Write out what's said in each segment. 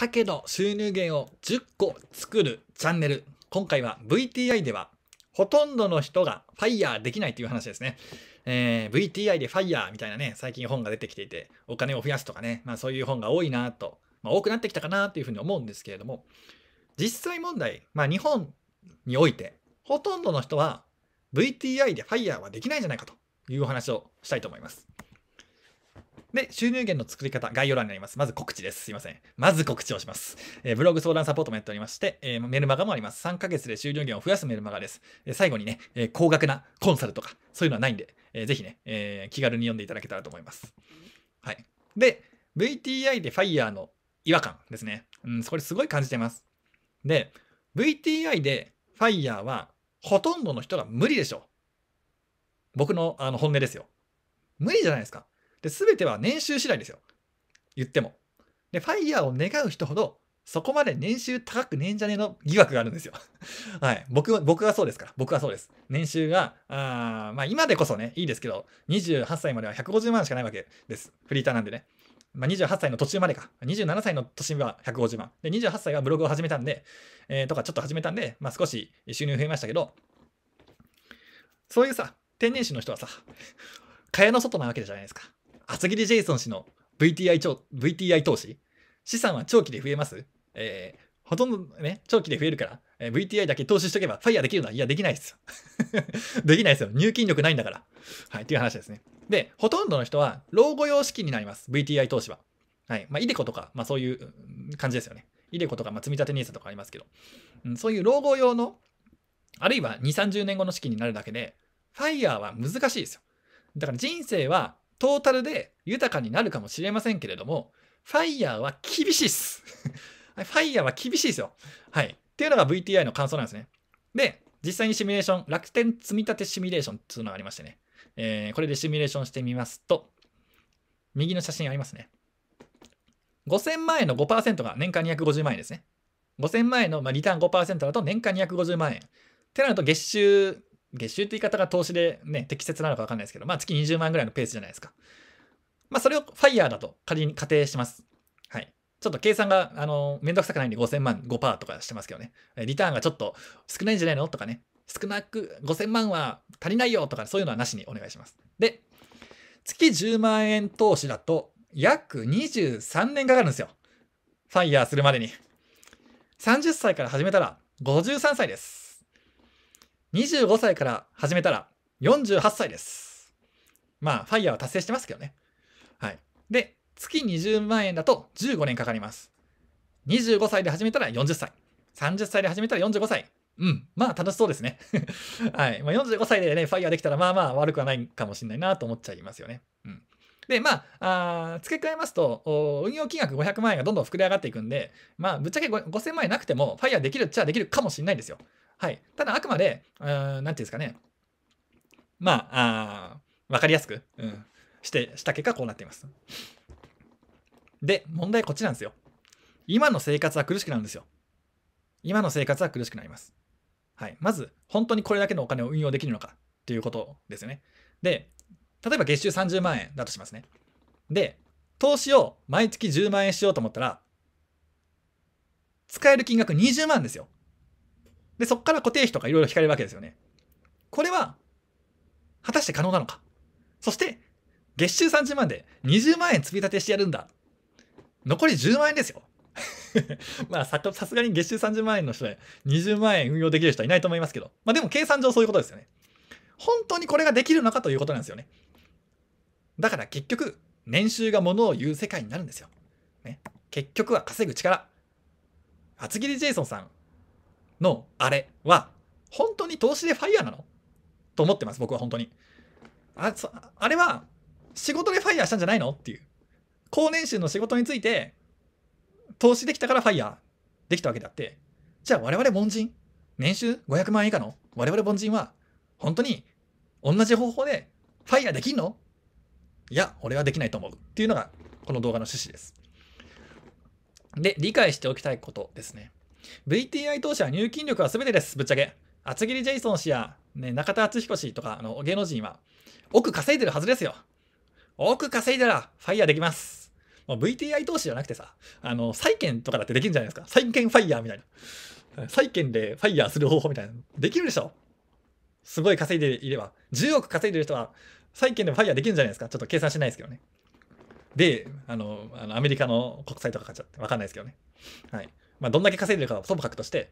竹の収入源を10個作るチャンネル。今回は VTI ではほとんどの人がァイヤーできないという話ですね。えー、VTI で FIRE みたいなね、最近本が出てきていて、お金を増やすとかね、まあそういう本が多いなと、まあ多くなってきたかなというふうに思うんですけれども、実際問題、まあ日本において、ほとんどの人は VTI で FIRE はできないんじゃないかというお話をしたいと思います。で、収入源の作り方、概要欄にあります。まず告知です。すいません。まず告知をします。えー、ブログ相談サポートもやっておりまして、えー、メルマガもあります。3ヶ月で収入源を増やすメルマガです。えー、最後にね、え高額なコンサルとか、そういうのはないんで、えー、ぜひね、え気軽に読んでいただけたらと思います。はい。で、VTI で FIRE の違和感ですね。うん、これすごい感じてます。で、VTI で FIRE はほとんどの人が無理でしょう。僕のあの本音ですよ。無理じゃないですか。で、全ては年収次第ですよ。言っても。で、ファイヤーを願う人ほど、そこまで年収高くねえんじゃねえの疑惑があるんですよ。はい。僕、僕はそうですから。僕はそうです。年収が、あまあ今でこそね、いいですけど、28歳までは150万しかないわけです。フリーターなんでね。まあ、28歳の途中までか。27歳の年は150万。で、28歳はブログを始めたんで、えー、とかちょっと始めたんで、まあ少し収入増えましたけど、そういうさ、天然種の人はさ、蚊帳の外なわけじゃないですか。厚切りジェイソン氏の VTI, 超 VTI 投資資産は長期で増えます、えー、ほとんどね、長期で増えるから、えー、VTI だけ投資しとけばファイヤーできるのはいや、できないですよ。できないですよ。入金力ないんだから。はい、っていう話ですね。で、ほとんどの人は老後用資金になります。VTI 投資は。はい。まあ、イデコとか、まあそういう感じですよね。イデコとか、まあ、積立 NISA とかありますけど、うん、そういう老後用の、あるいは2、30年後の資金になるだけで、ファイヤーは難しいですよ。だから人生はトータルで豊かになるかもしれませんけれども、ファイヤーは厳しいっす。ファイヤーは厳しいですよ。はい。っていうのが VTI の感想なんですね。で、実際にシミュレーション、楽天積み立てシミュレーションっていうのがありましてね。えー、これでシミュレーションしてみますと、右の写真ありますね。5000万円の5%が年間250万円ですね。5000万円の、まリターン5%だと年間250万円。ってなると月収月収って言い方が投資でね、適切なのかわかんないですけど、まあ月20万ぐらいのペースじゃないですか。まあそれを FIRE だと仮に仮定します。はい。ちょっと計算が、あの、めんどくさくないんで5000万5%とかしてますけどね。リターンがちょっと少ないんじゃないのとかね。少なく、5000万は足りないよとか、そういうのはなしにお願いします。で、月10万円投資だと約23年かかるんですよ。ファイヤーするまでに。30歳から始めたら53歳です。25歳から始めたら48歳です。まあ、ファイヤーは達成してますけどね。はい。で、月20万円だと15年かかります。25歳で始めたら40歳。30歳で始めたら45歳。うん。まあ、楽しそうですね。はい。まあ、45歳でね、ファイヤーできたら、まあまあ悪くはないかもしれないなと思っちゃいますよね。うん。で、まあ、あ付け加えますと、運用金額500万円がどんどん膨れ上がっていくんで、まあ、ぶっちゃけ5000万円なくても、ファイヤーできるっちゃできるかもしれないんですよ。はい。ただ、あくまで、何て言うんですかね。まあ、あわかりやすく、うん、して、した結果、こうなっています。で、問題こっちなんですよ。今の生活は苦しくなるんですよ。今の生活は苦しくなります。はい。まず、本当にこれだけのお金を運用できるのかということですよね。で、例えば月収30万円だとしますね。で、投資を毎月10万円しようと思ったら、使える金額20万ですよ。で、そこから固定費とかいろいろ引かれるわけですよね。これは、果たして可能なのか。そして、月収30万で20万円積み立てしてやるんだ。残り10万円ですよ。まあさ、すがに月収30万円の人で20万円運用できる人はいないと思いますけど。まあでも計算上そういうことですよね。本当にこれができるのかということなんですよね。だから結局、年収がものを言う世界になるんですよ。ね、結局は稼ぐ力。厚切りジェイソンさん、のあれは、本当に投資でファイヤーなのと思ってます、僕は本当に。ああれは、仕事でファイヤーしたんじゃないのっていう。高年収の仕事について、投資できたからファイヤーできたわけであって、じゃあ我々凡人、年収500万以下の我々凡人は、本当に同じ方法でファイヤーできんのいや、俺はできないと思う。っていうのが、この動画の趣旨です。で、理解しておきたいことですね。VTI 投資は入金力は全てです、ぶっちゃけ。厚切りジェイソン氏や、ね、中田敦彦氏とか、あの、芸能人は、奥稼いでるはずですよ。奥稼いだら、ファイヤーできます。もう VTI 投資じゃなくてさ、あの、債券とかだってできるんじゃないですか。債券ファイヤーみたいな。債券でファイヤーする方法みたいな。できるでしょすごい稼いでいれば。10億稼いでる人は、債券でもファイヤーできるんじゃないですか。ちょっと計算しないですけどね。で、あの、あのアメリカの国債とか買っちゃって、わかんないですけどね。はい。まあ、どんだけ稼いでるかはともかくとして、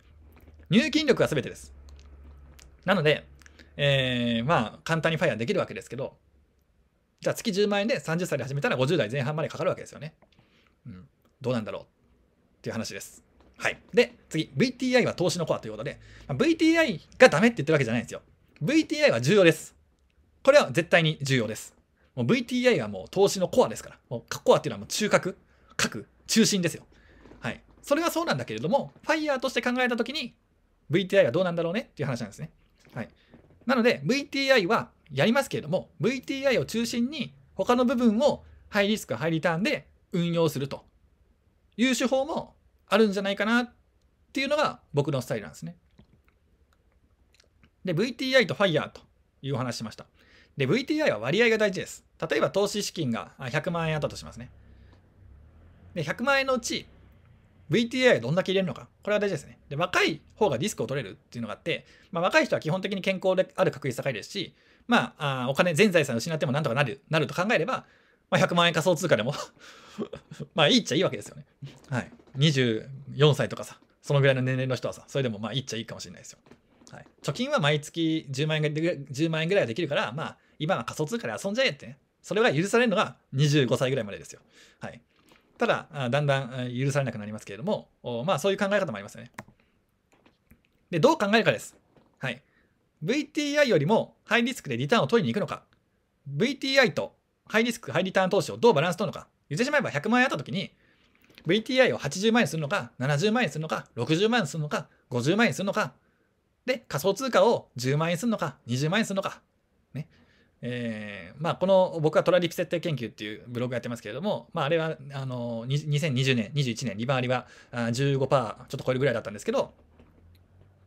入金力が全てです。なので、えー、まあ、簡単にファイアできるわけですけど、じゃあ月10万円で30歳で始めたら50代前半までかかるわけですよね。うん、どうなんだろうっていう話です。はい。で、次、VTI は投資のコアということで、まあ、VTI がダメって言ってるわけじゃないんですよ。VTI は重要です。これは絶対に重要です。もう VTI はもう投資のコアですから。もうコアっていうのはもう中核、核、中心ですよ。それはそうなんだけれども、Fire として考えたときに、VTI はどうなんだろうねっていう話なんですね。はい。なので、VTI はやりますけれども、VTI を中心に他の部分をハイリスク、ハイリターンで運用するという手法もあるんじゃないかなっていうのが僕のスタイルなんですね。で、VTI と FIRE というお話しました。で、VTI は割合が大事です。例えば投資資金が100万円あったとしますね。で、100万円のうち VTI どんだけ入れるのか。これは大事ですね。で、若い方がリスクを取れるっていうのがあって、まあ、若い人は基本的に健康である確率高いですし、まあ、あお金、全財産失ってもなんとかなる、なると考えれば、まあ、100万円仮想通貨でも まあいいっちゃいいわけですよね。はい。24歳とかさ、そのぐらいの年齢の人はさ、それでもまあいいっちゃいいかもしれないですよ。はい、貯金は毎月10万円ぐらい1万円ぐらいはできるから、まあ、今は仮想通貨で遊んじゃえってね。それが許されるのが25歳ぐらいまでですよ。はい。ただ、だんだん許されなくなりますけれども、まあそういう考え方もありますよね。で、どう考えるかです。はい。VTI よりもハイリスクでリターンを取りに行くのか、VTI とハイリスク、ハイリターン投資をどうバランス取るのか、言ってしまえば100万円あったときに、VTI を80万円するのか、70万円するのか、60万円するのか、50万円するのか、で、仮想通貨を10万円するのか、20万円するのか、えーまあ、この僕はトラリピ設定研究っていうブログやってますけれども、まあ、あれはあの2020年、21年、利回りは15%ちょっと超えるぐらいだったんですけど、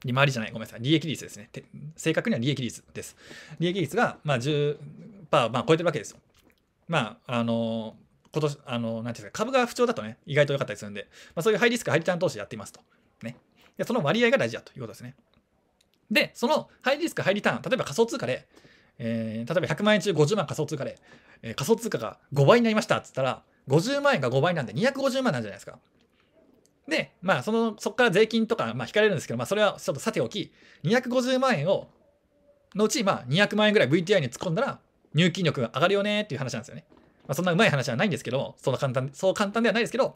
利回りじゃない、ごめんなさい、利益率ですね。正確には利益率です。利益率が、まあ、10%、まあ、超えてるわけですよ。まあ、あの、今年、あの、なんていうんですか、株が不調だとね、意外と良かったりするんで、まあ、そういうハイリスク、ハイリターン投資やっていますと。ね。で、その割合が大事だということですね。で、そのハイリスク、ハイリターン、例えば仮想通貨で、えー、例えば100万円中50万仮想通貨で、えー、仮想通貨が5倍になりましたっつったら、50万円が5倍なんで250万なんじゃないですか。で、まあ、その、そこから税金とか、まあ、引かれるんですけど、まあ、それはちょっとさておき、250万円を、のうち、まあ、200万円ぐらい VTI に突っ込んだら、入金力が上がるよねっていう話なんですよね。まあ、そんなうまい話はないんですけど、そんな簡単、そう簡単ではないですけど、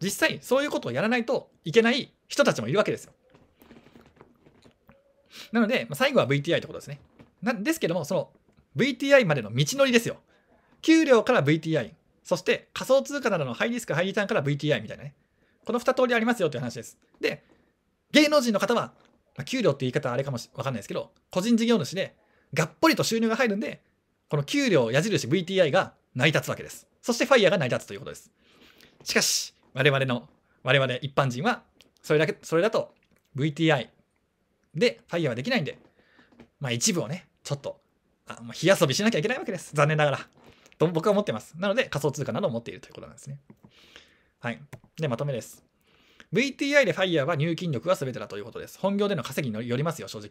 実際、そういうことをやらないといけない人たちもいるわけですよ。なので、まあ、最後は VTI ってことですね。なんですけども、その VTI までの道のりですよ。給料から VTI、そして仮想通貨などのハイリスク、ハイリターンから VTI みたいなね。この2通りありますよという話です。で、芸能人の方は、まあ、給料って言い方はあれかもわかんないですけど、個人事業主で、がっぽりと収入が入るんで、この給料矢印 VTI が成り立つわけです。そして FIRE が成り立つということです。しかし、我々の、我々一般人は、それだけ、それだと VTI で FIRE はできないんで、まあ一部をね、ちょっと、あまあ、火遊びしなきゃいけないわけです。残念ながら。と僕は思ってます。なので、仮想通貨などを持っているということなんですね。はい。で、まとめです。VTI で FIRE は入金力が全てだということです。本業での稼ぎによりますよ、正直。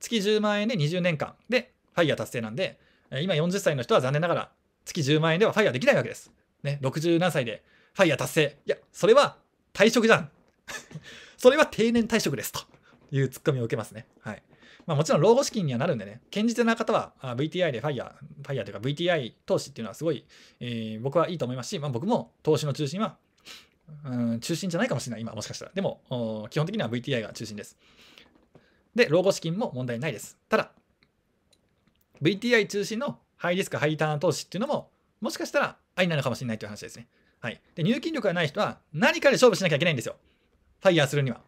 月10万円で20年間で FIRE 達成なんで、今40歳の人は残念ながら月10万円では FIRE できないわけです。ね、6 7歳で FIRE 達成。いや、それは退職じゃん。それは定年退職です。というツッコミを受けますね。はい。まあ、もちろん老後資金にはなるんでね、堅実な方は VTI で FIRE、ァイヤーというか VTI 投資っていうのはすごい、えー、僕はいいと思いますし、まあ、僕も投資の中心は、うん、中心じゃないかもしれない、今もしかしたら。でも、基本的には VTI が中心です。で、老後資金も問題ないです。ただ、VTI 中心のハイリスク、ハイリターン投資っていうのも、もしかしたら愛なのかもしれないという話ですね。はい。で、入金力がない人は何かで勝負しなきゃいけないんですよ。ファイヤーするには。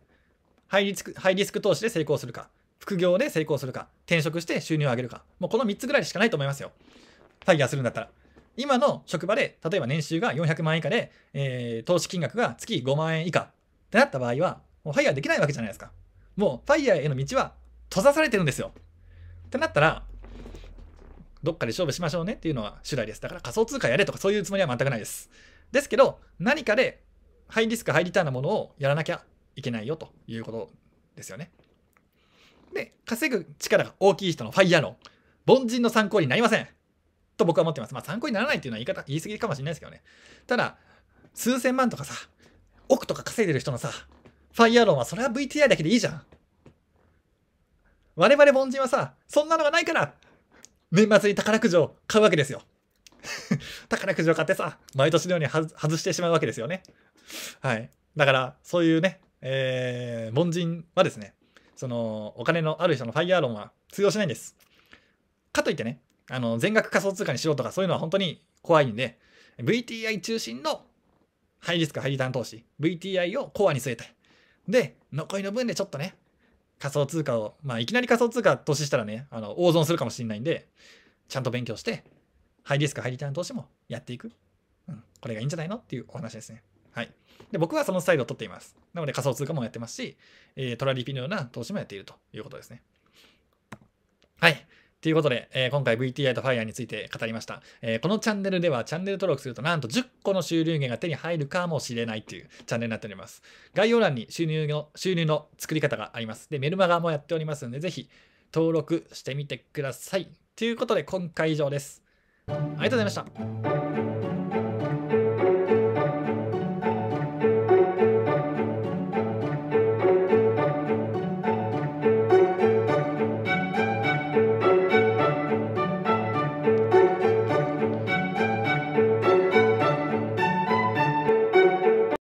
ハイリスク、ハイリスク投資で成功するか、副業で成功するか、転職して収入を上げるか、もうこの3つぐらいしかないと思いますよ。ファイヤーするんだったら。今の職場で、例えば年収が400万円以下で、えー、投資金額が月5万円以下ってなった場合は、もうファイヤーできないわけじゃないですか。もうファイヤーへの道は閉ざされてるんですよ。ってなったら、どっかで勝負しましょうねっていうのは主題です。だから仮想通貨やれとかそういうつもりは全くないです。ですけど、何かでハイリスク、ハイリターンなものをやらなきゃいけないよということですよね。で、稼ぐ力が大きい人のファイヤーン凡人の参考になりません。と僕は思ってます。まあ参考にならないっていうのは言い方、言い過ぎかもしれないですけどね。ただ、数千万とかさ、億とか稼いでる人のさ、ファイヤーンはそれは VTI だけでいいじゃん。我々凡人はさ、そんなのがないから、年末に宝くじを買うわけですよ。宝くじを買ってさ、毎年のように外してしまうわけですよね。はい。だから、そういうね、えー、凡人はですね、そのお金のある人のファイヤー論は通用しないんです。かといってね、あの全額仮想通貨にしようとかそういうのは本当に怖いんで、VTI 中心のハイリスク、ハイリターン投資、VTI をコアに据えて、で、残りの分でちょっとね、仮想通貨を、まあ、いきなり仮想通貨投資したらね、あの、大損するかもしれないんで、ちゃんと勉強して、ハイリスク、ハイリターン投資もやっていく。うん、これがいいんじゃないのっていうお話ですね。はい。で、僕はそのスタイルを取っています。なので仮想通貨もやってますし、えー、トラリピのような投資もやっているということですね。はい。ということで、えー、今回 VTI と FIRE について語りました、えー、このチャンネルではチャンネル登録するとなんと10個の収入源が手に入るかもしれないというチャンネルになっております。概要欄に収入の収入の作り方があります。で、メルマガもやっておりますので、ぜひ登録してみてください。ということで、今回以上です。ありがとうございました。